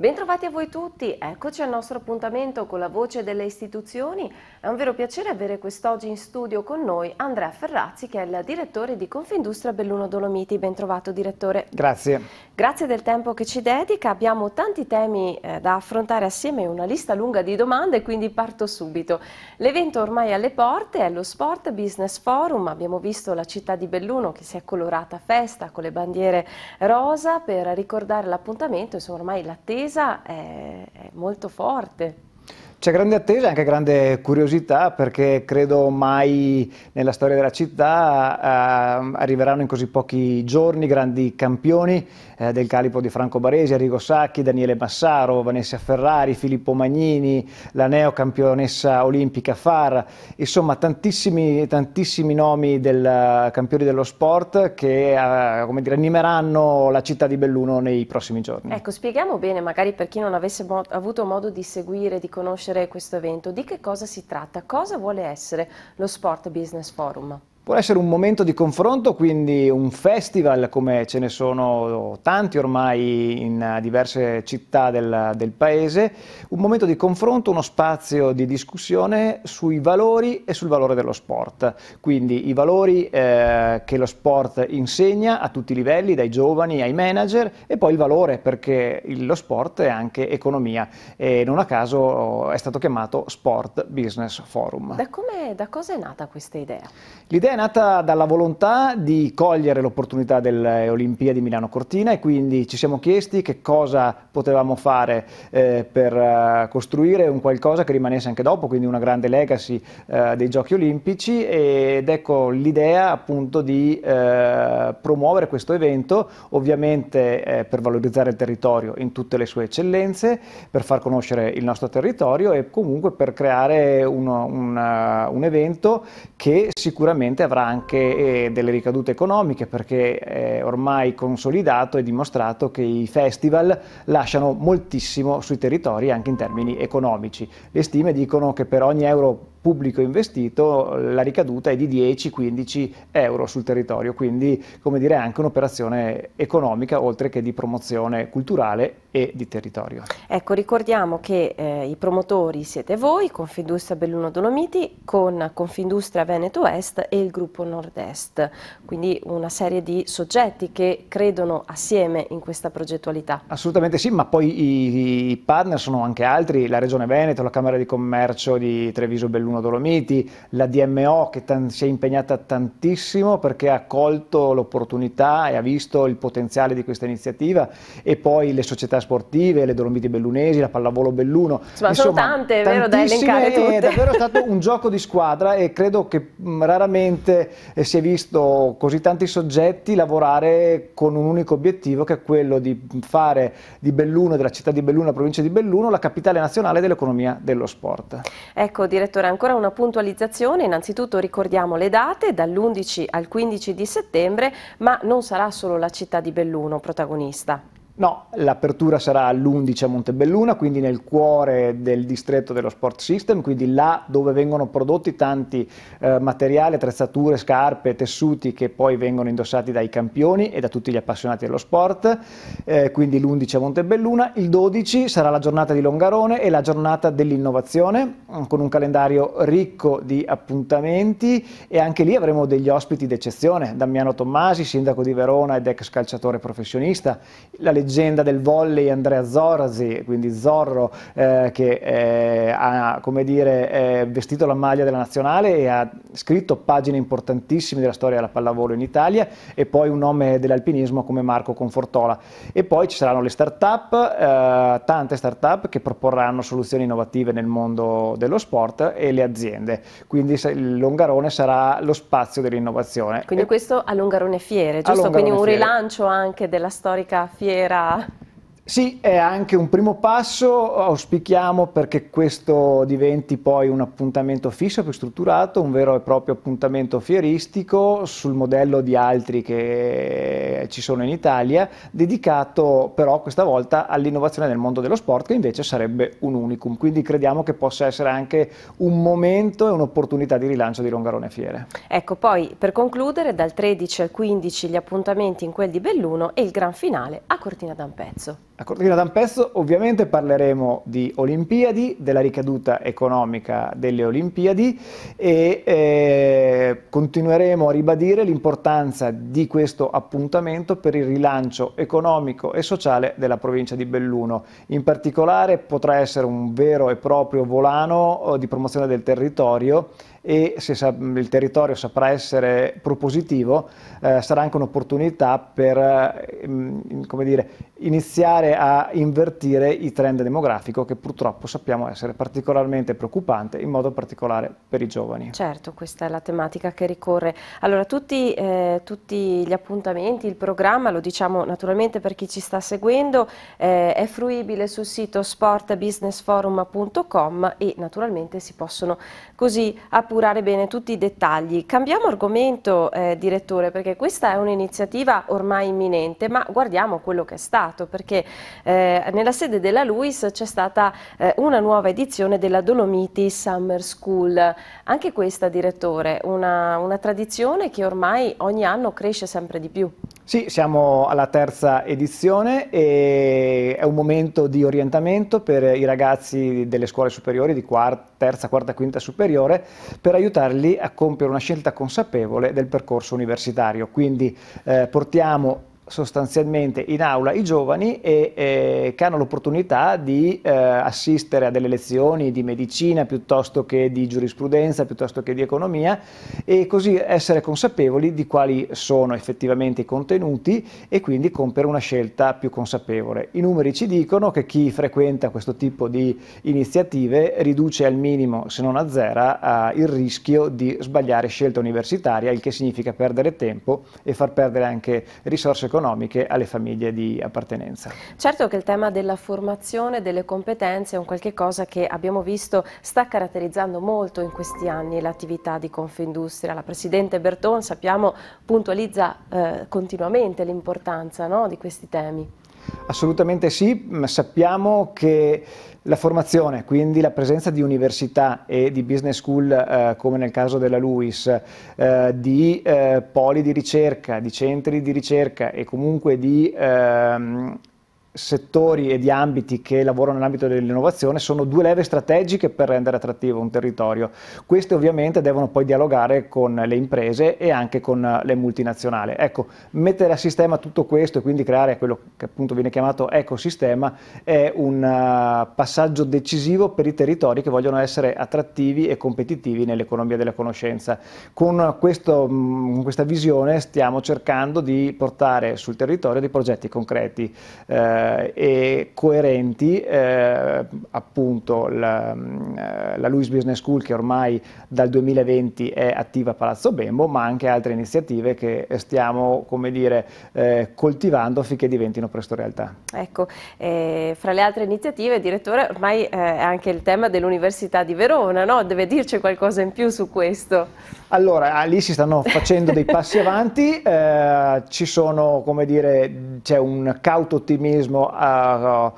Bentrovati a voi tutti, eccoci al nostro appuntamento con la voce delle istituzioni. È un vero piacere avere quest'oggi in studio con noi Andrea Ferrazzi che è il direttore di Confindustria Belluno Dolomiti. Bentrovato direttore. Grazie. Grazie del tempo che ci dedica, abbiamo tanti temi eh, da affrontare assieme, una lista lunga di domande quindi parto subito. L'evento ormai alle porte è lo Sport Business Forum, abbiamo visto la città di Belluno che si è colorata a festa con le bandiere rosa per ricordare l'appuntamento, insomma ormai l'attesa attesa è, è molto forte. C'è grande attesa e anche grande curiosità perché credo mai nella storia della città eh, arriveranno in così pochi giorni grandi campioni eh, del calipo di Franco Baresi, Arrigo Sacchi, Daniele Massaro, Vanessa Ferrari, Filippo Magnini, la neo campionessa olimpica Far, insomma tantissimi, tantissimi nomi del eh, campioni dello sport che eh, come dire, animeranno la città di Belluno nei prossimi giorni. Ecco, spieghiamo bene magari per chi non avesse mo avuto modo di seguire, di conoscere conoscere questo evento, di che cosa si tratta, cosa vuole essere lo Sport Business Forum? Vuole essere un momento di confronto, quindi un festival come ce ne sono tanti ormai in diverse città del, del, paese, un momento di confronto, uno spazio di discussione sui valori e sul valore dello sport. Quindi i valori eh, che lo sport insegna a tutti i livelli, dai giovani ai manager e poi il valore perché lo sport è anche economia e non a caso è stato chiamato Sport Business Forum. Da, da cosa è nata questa idea? L'idea nata dalla volontà di cogliere l'opportunità delle Olimpiadi Milano Cortina e quindi ci siamo chiesti che cosa potevamo fare eh, per eh, costruire un qualcosa che rimanesse anche dopo, quindi una grande legacy eh, dei giochi olimpici ed ecco l'idea appunto di eh, promuovere questo evento, ovviamente eh, per valorizzare il territorio in tutte le sue eccellenze, per far conoscere il nostro territorio e comunque per creare uno, una, eh, un evento che sicuramente avrà anche eh, delle ricadute economiche perché è eh, ormai consolidato e dimostrato che i festival lasciano moltissimo sui territori anche in termini economici. Le stime dicono che per ogni euro pubblico investito la ricaduta è di 10-15 euro sul territorio, quindi come dire è anche un'operazione economica oltre che di promozione culturale e di territorio. Ecco, ricordiamo che eh, i promotori siete voi, Confindustria Belluno Dolomiti, con Confindustria Veneto Est e il gruppo Nord-Est, quindi una serie di soggetti che credono assieme in questa progettualità. Assolutamente sì, ma poi i, i partner sono anche altri, la Regione Veneto, la Camera di Commercio di Treviso Belluno, Bruno Dolomiti, la DMO che si è impegnata tantissimo perché ha colto l'opportunità e ha visto il potenziale di questa iniziativa e poi le società sportive, le Dolomiti Bellunesi, la Pallavolo Belluno. Insomma, Insomma sono tante, è vero, da elencare tutte. È davvero stato un gioco di squadra e credo che raramente eh, si è visto così tanti soggetti lavorare con un unico obiettivo che è quello di fare di Belluno, della città di Belluno, la provincia di Belluno, la capitale nazionale dell'economia dello sport. Ecco, direttore, ancora una puntualizzazione, innanzitutto ricordiamo le date dall'11 al 15 di settembre, ma non sarà solo la città di Belluno protagonista. No, l'apertura sarà all'11 a Montebelluna, quindi nel cuore del distretto dello Sport System, quindi là dove vengono prodotti tanti eh, materiali, attrezzature, scarpe, tessuti che poi vengono indossati dai campioni e da tutti gli appassionati dello sport, eh, quindi l'11 a Montebelluna, il 12 sarà la giornata di Longarone e la giornata dell'innovazione mm, con un calendario ricco di appuntamenti e anche lì avremo degli ospiti d'eccezione, Damiano Tommasi, sindaco di Verona ed ex calciatore professionista, la legge leggenda del volley Andrea Zorzi, quindi Zorro, eh, che eh, ha dire, vestito la maglia della nazionale e ha scritto pagine importantissime della storia della pallavolo in Italia e poi un nome dell'alpinismo come Marco Confortola. E poi ci saranno le start-up, eh, tante start-up che proporranno soluzioni innovative nel mondo dello sport e le aziende. Quindi il Longarone sarà lo spazio dell'innovazione. Quindi questo a Longarone Fiere, giusto? Quindi un rilancio anche della storica fiera 啊。Sì, è anche un primo passo, auspichiamo perché questo diventi poi un appuntamento fisso, più strutturato, un vero e proprio appuntamento fieristico sul modello di altri che ci sono in Italia, dedicato però questa volta all'innovazione nel mondo dello sport che invece sarebbe un unicum, quindi crediamo che possa essere anche un momento e un'opportunità di rilancio di Longarone Fiere. Ecco, poi per concludere dal 13 al 15 gli appuntamenti in quel di Belluno e il gran finale a Cortina d'Ampezzo. A Cortina d'Ampezzo ovviamente parleremo di Olimpiadi, della ricaduta economica delle Olimpiadi e eh, continueremo a ribadire l'importanza di questo appuntamento per il rilancio economico e sociale della provincia di Belluno. In particolare potrà essere un vero e proprio volano eh, di promozione del territorio e se il territorio saprà essere propositivo eh, sarà anche un'opportunità per eh, dire, iniziare a invertire il trend demografico che purtroppo sappiamo essere particolarmente preoccupante, in modo particolare per i giovani. Certo, questa è la tematica che ricorre. Allora, tutti, eh, tutti gli appuntamenti, il programma, lo diciamo naturalmente per chi ci sta seguendo, eh, è fruibile sul sito sportbusinessforum.com e naturalmente si possono così approfondire appurare bene tutti i dettagli. Cambiamo argomento, eh, direttore, perché questa è un'iniziativa ormai imminente, ma guardiamo quello che è stato, perché eh, nella sede della LUIS c'è stata eh, una nuova edizione della Dolomiti Summer School. Anche questa, direttore, una, una tradizione che ormai ogni anno cresce sempre di più. Sì, siamo alla terza edizione e è un momento di orientamento per i ragazzi delle scuole superiori di quarta, terza, quarta, quinta superiore per aiutarli a compiere una scelta consapevole del percorso universitario. Quindi eh, portiamo sostanzialmente in aula i giovani e, e che hanno l'opportunità di eh, assistere a delle lezioni di medicina piuttosto che di giurisprudenza, piuttosto che di economia e così essere consapevoli di quali sono effettivamente i contenuti e quindi compiere una scelta più consapevole. I numeri ci dicono che chi frequenta questo tipo di iniziative riduce al minimo, se non a zero, eh, il rischio di sbagliare scelta universitaria, il che significa perdere tempo e far perdere anche risorse economiche economiche alle famiglie di appartenenza. Certo che il tema della formazione, delle competenze è un qualche cosa che abbiamo visto sta caratterizzando molto in questi anni l'attività di Confindustria. La Presidente Berton, sappiamo, puntualizza eh, continuamente l'importanza no, di questi temi. Assolutamente sì, sappiamo che la formazione, quindi la presenza di università e di business school, eh, come nel caso della LUIS, eh, di eh, poli di ricerca, di centri di ricerca e comunque di ehm, settori e di ambiti che lavorano nell'ambito dell'innovazione sono due leve strategiche per rendere attrattivo un territorio. Queste ovviamente devono poi dialogare con le imprese e anche con le multinazionali. Ecco, mettere a sistema tutto questo e quindi creare quello che appunto viene chiamato ecosistema è un eh, passaggio decisivo per i territori che vogliono essere attrattivi e competitivi nell'economia della conoscenza. Con, questo, mm, con questa visione stiamo cercando di portare sul territorio dei progetti concreti. Eh, eh, e coerenti, eh, appunto la, eh, la Luis Business School che ormai dal 2020 è attiva a Palazzo Bembo, ma anche altre iniziative che stiamo come dire, eh, coltivando affinché diventino presto realtà. Ecco, eh, fra le altre iniziative, direttore, ormai eh, è anche il tema dell'Università di Verona, no? deve dirci qualcosa in più su questo. Allora, ah, lì si stanno facendo dei passi avanti, ci sono, come dire, c'è un cauto ottimismo turismo uh, eh,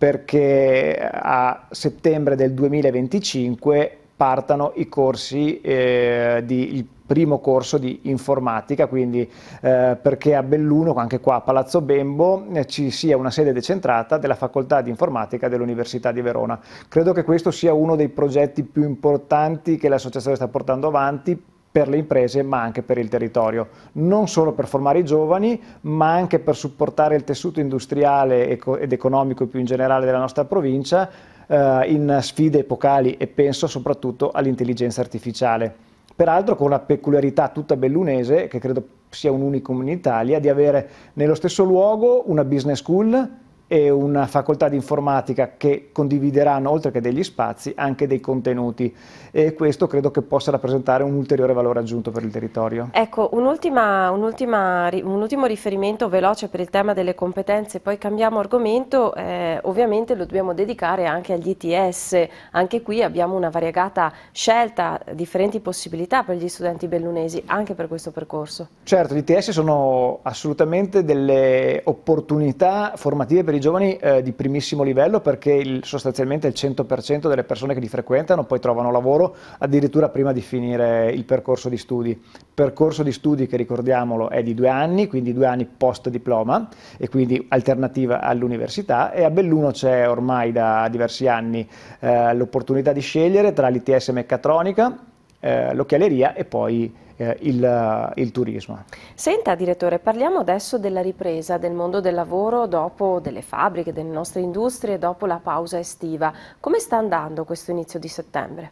perché a settembre del 2025 partano i corsi eh, di, il primo corso di informatica, quindi eh, perché a Belluno, anche qua a Palazzo Bembo, eh, ci sia una sede decentrata della facoltà di informatica dell'Università di Verona. Credo che questo sia uno dei progetti più importanti che l'associazione sta portando avanti per le imprese ma anche per il territorio, non solo per formare i giovani ma anche per supportare il tessuto industriale ed economico più in generale della nostra provincia eh, in sfide epocali e penso soprattutto all'intelligenza artificiale. Peraltro con la peculiarità tutta bellunese, che credo sia un unicum in Italia, di avere nello stesso luogo una business school e una facoltà di informatica che condivideranno, oltre che degli spazi, anche dei contenuti e questo credo che possa rappresentare un ulteriore valore aggiunto per il territorio. Ecco, un, ultima, un, ultima, un ultimo riferimento veloce per il tema delle competenze, poi cambiamo argomento, eh, ovviamente lo dobbiamo dedicare anche agli ITS, anche qui abbiamo una variegata scelta, differenti possibilità per gli studenti bellunesi, anche per questo percorso. Certo, gli ITS sono assolutamente delle opportunità formative per i di giovani eh, di primissimo livello perché il, sostanzialmente il 100% delle persone che li frequentano poi trovano lavoro addirittura prima di finire il percorso di studi. Percorso di studi che ricordiamolo è di due anni, quindi due anni post diploma e quindi alternativa all'università e a Belluno c'è ormai da diversi anni eh, l'opportunità di scegliere tra l'ITS meccatronica, eh, l'occhialeria e poi eh, il, il, turismo. Senta direttore, parliamo adesso della ripresa del mondo del lavoro dopo delle fabbriche, delle nostre industrie, dopo la pausa estiva. Come sta andando questo inizio di settembre?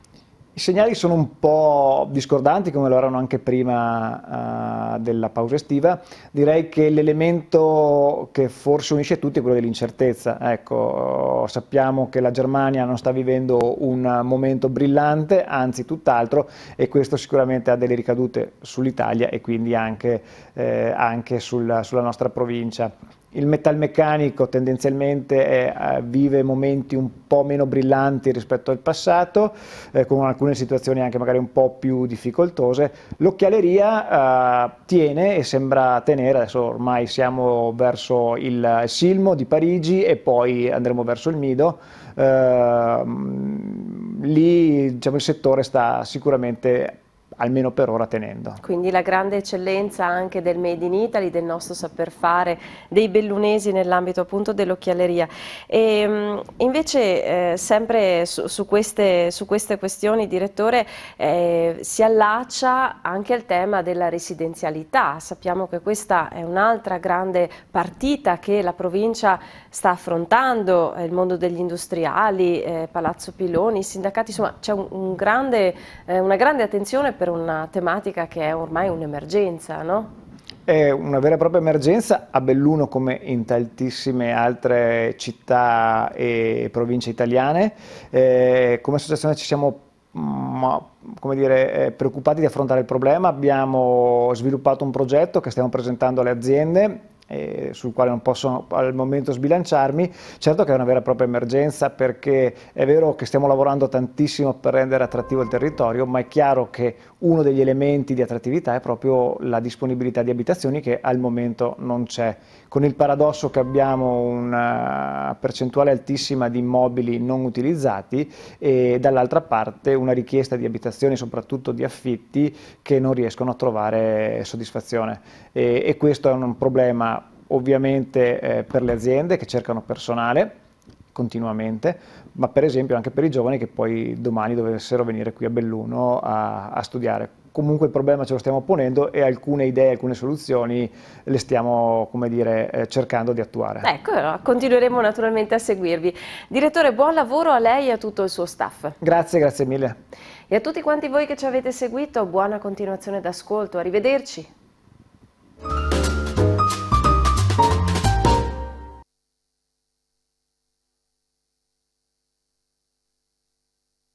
I segnali sono un po' discordanti, come lo erano anche prima uh, della pausa estiva. Direi che l'elemento che forse unisce tutti è quello dell'incertezza. Ecco, sappiamo che la Germania non sta vivendo un momento brillante, anzi tutt'altro, e questo sicuramente ha delle ricadute sull'Italia e quindi anche, eh, anche sul, sulla nostra provincia il metalmeccanico tendenzialmente è, eh, vive momenti un po' meno brillanti rispetto al passato, eh, con alcune situazioni anche magari un po' più difficoltose. L'occhialeria eh, tiene e sembra tenere, adesso ormai siamo verso il Silmo di Parigi e poi andremo verso il Mido. Eh, mm, lì diciamo, il settore sta sicuramente almeno per ora tenendo. Quindi la grande eccellenza anche del Made in Italy, del nostro saper fare, dei bellunesi nell'ambito appunto dell'occhialeria. Ehm, invece eh, sempre su, su, queste, su, queste, questioni, direttore, eh, si allaccia anche al tema della residenzialità. Sappiamo che questa è un'altra grande partita che la provincia sta affrontando, eh, il mondo degli industriali, eh, Palazzo Piloni, i sindacati, insomma c'è un, un grande, eh, una grande attenzione per per una tematica che è ormai un'emergenza, no? È una vera e propria emergenza a Belluno come in tantissime altre città e province italiane. Eh, come associazione ci siamo mm, come dire, eh, preoccupati di affrontare il problema, abbiamo sviluppato un progetto che stiamo presentando alle aziende eh, sul quale non posso al momento sbilanciarmi. Certo che è una vera e propria emergenza perché è vero che stiamo lavorando tantissimo per rendere attrattivo il territorio, ma è chiaro che uno degli elementi di attrattività è proprio la disponibilità di abitazioni che al momento non c'è, con il paradosso che abbiamo una percentuale altissima di immobili non utilizzati e dall'altra parte una richiesta di abitazioni, soprattutto di affitti, che non riescono a trovare soddisfazione e, e questo è un problema ovviamente eh, per le aziende che cercano personale, continuamente, ma per esempio anche per i giovani che poi domani dovessero venire qui a Belluno a, a studiare. Comunque il problema ce lo stiamo ponendo e alcune idee, alcune soluzioni le stiamo dire, eh, cercando di attuare. Ecco, allora, continueremo naturalmente a seguirvi. Direttore, buon lavoro a lei e a tutto il suo staff. Grazie, grazie mille. E a tutti quanti voi che ci avete seguito, buona continuazione d'ascolto. Arrivederci.